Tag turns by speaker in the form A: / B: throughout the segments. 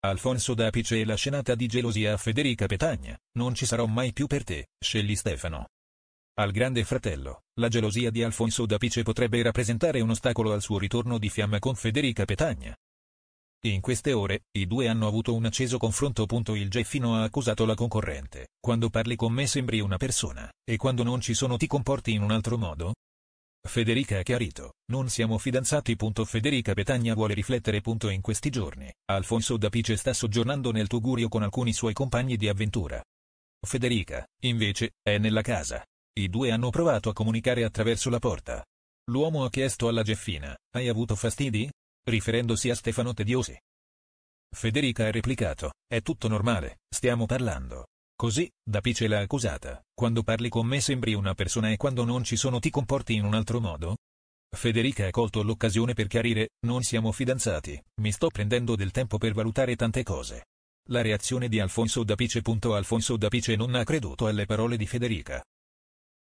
A: Alfonso Dapice e la scenata di gelosia a Federica Petagna, non ci sarò mai più per te, scegli Stefano. Al grande fratello, la gelosia di Alfonso Dapice potrebbe rappresentare un ostacolo al suo ritorno di fiamma con Federica Petagna. In queste ore, i due hanno avuto un acceso confronto. Il Geffino ha accusato la concorrente, quando parli con me sembri una persona, e quando non ci sono ti comporti in un altro modo, Federica ha chiarito, non siamo fidanzati. Federica Petagna vuole riflettere. In questi giorni, Alfonso Dapice sta soggiornando nel Tugurio con alcuni suoi compagni di avventura. Federica, invece, è nella casa. I due hanno provato a comunicare attraverso la porta. L'uomo ha chiesto alla Geffina, hai avuto fastidi? Riferendosi a Stefano Tediosi. Federica ha replicato, è tutto normale, stiamo parlando. Così, da l'ha accusata, quando parli con me sembri una persona e quando non ci sono ti comporti in un altro modo? Federica ha colto l'occasione per chiarire, non siamo fidanzati, mi sto prendendo del tempo per valutare tante cose. La reazione di Alfonso Dapice. Alfonso Dapice non ha creduto alle parole di Federica.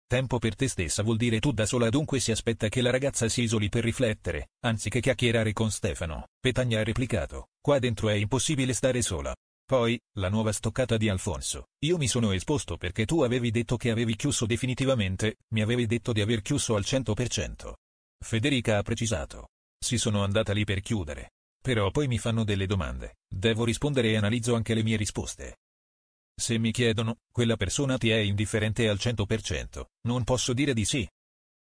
A: Tempo per te stessa vuol dire tu da sola dunque si aspetta che la ragazza si isoli per riflettere, anziché chiacchierare con Stefano, Petagna ha replicato, qua dentro è impossibile stare sola, poi, la nuova stoccata di Alfonso. Io mi sono esposto perché tu avevi detto che avevi chiuso definitivamente, mi avevi detto di aver chiuso al 100%. Federica ha precisato. Si sono andata lì per chiudere. Però poi mi fanno delle domande, devo rispondere e analizzo anche le mie risposte. Se mi chiedono, quella persona ti è indifferente al 100%, non posso dire di sì.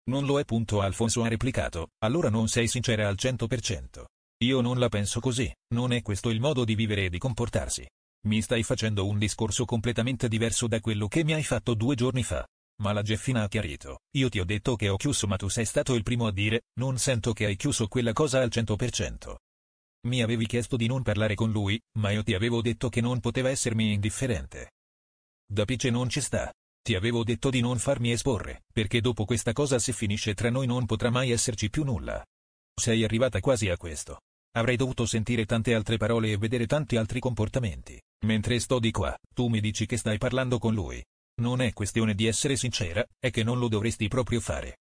A: Non lo è. Alfonso ha replicato, allora non sei sincera al 100%. Io non la penso così, non è questo il modo di vivere e di comportarsi. Mi stai facendo un discorso completamente diverso da quello che mi hai fatto due giorni fa. Ma la Geffina ha chiarito, io ti ho detto che ho chiuso ma tu sei stato il primo a dire, non sento che hai chiuso quella cosa al 100%. Mi avevi chiesto di non parlare con lui, ma io ti avevo detto che non poteva essermi indifferente. Da pice non ci sta. Ti avevo detto di non farmi esporre, perché dopo questa cosa se finisce tra noi non potrà mai esserci più nulla. Sei arrivata quasi a questo. Avrei dovuto sentire tante altre parole e vedere tanti altri comportamenti. Mentre sto di qua, tu mi dici che stai parlando con lui. Non è questione di essere sincera, è che non lo dovresti proprio fare.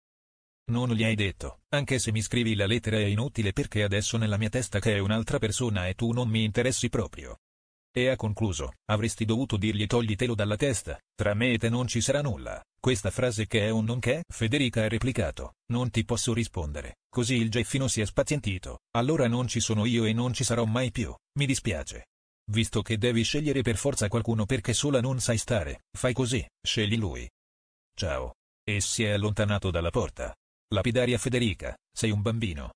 A: Non gli hai detto, anche se mi scrivi la lettera è inutile perché adesso nella mia testa che è un'altra persona e tu non mi interessi proprio. E ha concluso, avresti dovuto dirgli toglitelo dalla testa, tra me e te non ci sarà nulla. Questa frase che è un nonché? Federica ha replicato, non ti posso rispondere. Così il Geffino si è spazientito, allora non ci sono io e non ci sarò mai più, mi dispiace. Visto che devi scegliere per forza qualcuno perché sola non sai stare, fai così, scegli lui. Ciao. E si è allontanato dalla porta. Lapidaria Federica, sei un bambino.